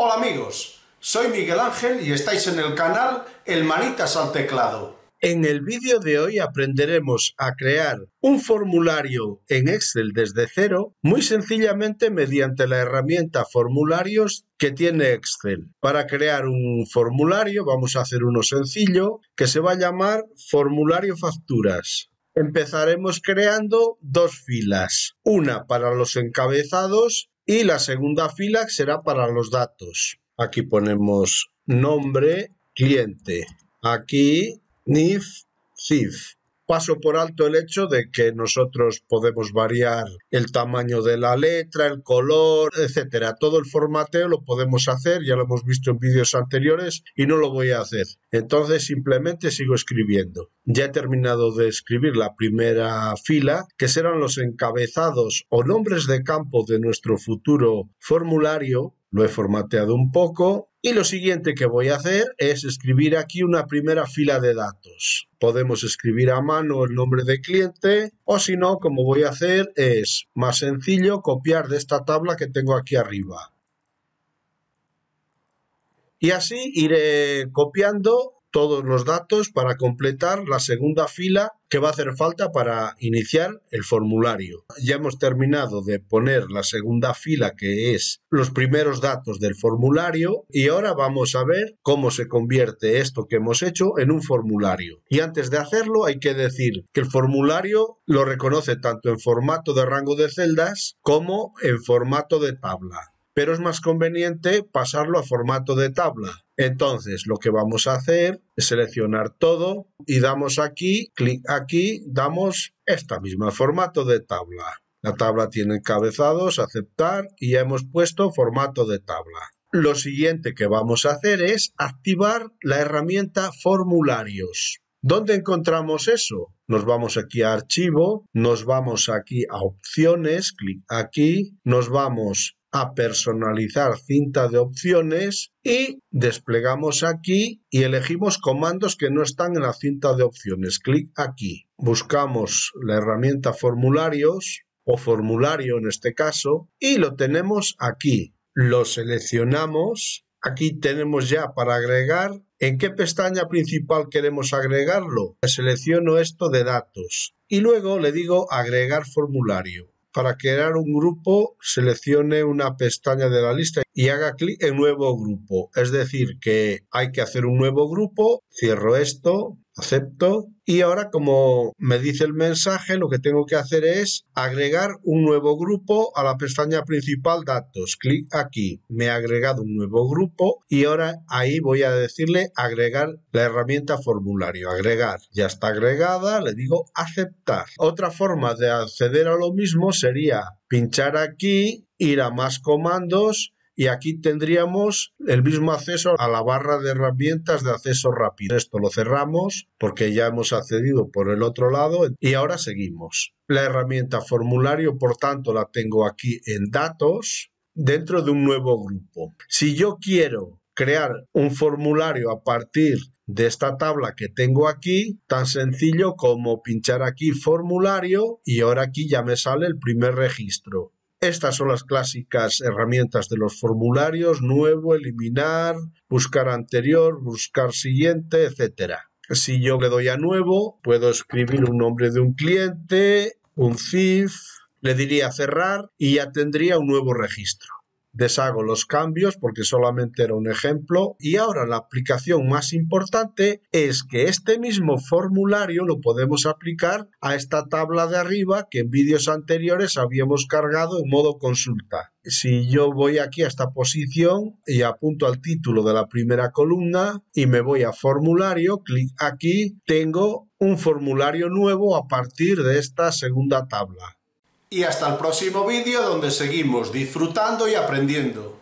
Hola amigos, soy Miguel Ángel y estáis en el canal El Manitas al Teclado. En el vídeo de hoy aprenderemos a crear un formulario en Excel desde cero muy sencillamente mediante la herramienta formularios que tiene Excel. Para crear un formulario vamos a hacer uno sencillo que se va a llamar formulario facturas. Empezaremos creando dos filas, una para los encabezados y la segunda fila será para los datos. Aquí ponemos nombre, cliente. Aquí NIF, CIF paso por alto el hecho de que nosotros podemos variar el tamaño de la letra, el color, etcétera. Todo el formateo lo podemos hacer, ya lo hemos visto en vídeos anteriores y no lo voy a hacer. Entonces simplemente sigo escribiendo. Ya he terminado de escribir la primera fila, que serán los encabezados o nombres de campo de nuestro futuro formulario. Lo he formateado un poco, y lo siguiente que voy a hacer es escribir aquí una primera fila de datos. Podemos escribir a mano el nombre de cliente o si no, como voy a hacer es más sencillo copiar de esta tabla que tengo aquí arriba. Y así iré copiando todos los datos para completar la segunda fila que va a hacer falta para iniciar el formulario. Ya hemos terminado de poner la segunda fila que es los primeros datos del formulario y ahora vamos a ver cómo se convierte esto que hemos hecho en un formulario. Y antes de hacerlo hay que decir que el formulario lo reconoce tanto en formato de rango de celdas como en formato de tabla pero es más conveniente pasarlo a formato de tabla, entonces, lo que vamos a hacer es seleccionar todo y damos aquí, clic aquí, damos esta misma formato de tabla. La tabla tiene encabezados, aceptar y ya hemos puesto formato de tabla. Lo siguiente que vamos a hacer es activar la herramienta formularios. ¿Dónde encontramos eso? Nos vamos aquí a archivo, nos vamos aquí a opciones, clic aquí, nos vamos a personalizar cinta de opciones y desplegamos aquí y elegimos comandos que no están en la cinta de opciones. Clic aquí. Buscamos la herramienta formularios o formulario en este caso y lo tenemos aquí. Lo seleccionamos. Aquí tenemos ya para agregar. ¿En qué pestaña principal queremos agregarlo? Selecciono esto de datos y luego le digo agregar formulario para crear un grupo, seleccione una pestaña de la lista y haga clic en nuevo grupo. Es decir, que hay que hacer un nuevo grupo, cierro esto, acepto y ahora como me dice el mensaje lo que tengo que hacer es agregar un nuevo grupo a la pestaña principal datos clic aquí me ha agregado un nuevo grupo y ahora ahí voy a decirle agregar la herramienta formulario agregar ya está agregada le digo aceptar otra forma de acceder a lo mismo sería pinchar aquí ir a más comandos y aquí tendríamos el mismo acceso a la barra de herramientas de acceso rápido. Esto lo cerramos porque ya hemos accedido por el otro lado y ahora seguimos. La herramienta formulario, por tanto, la tengo aquí en datos dentro de un nuevo grupo. Si yo quiero crear un formulario a partir de esta tabla que tengo aquí, tan sencillo como pinchar aquí formulario y ahora aquí ya me sale el primer registro. Estas son las clásicas herramientas de los formularios, nuevo, eliminar, buscar anterior, buscar siguiente, etcétera. Si yo le doy a nuevo, puedo escribir un nombre de un cliente, un CIF, le diría cerrar y ya tendría un nuevo registro deshago los cambios porque solamente era un ejemplo y ahora la aplicación más importante es que este mismo formulario lo podemos aplicar a esta tabla de arriba que en vídeos anteriores habíamos cargado en modo consulta. Si yo voy aquí a esta posición y apunto al título de la primera columna y me voy a formulario, clic aquí, tengo un formulario nuevo a partir de esta segunda tabla. Y hasta el próximo vídeo donde seguimos disfrutando y aprendiendo.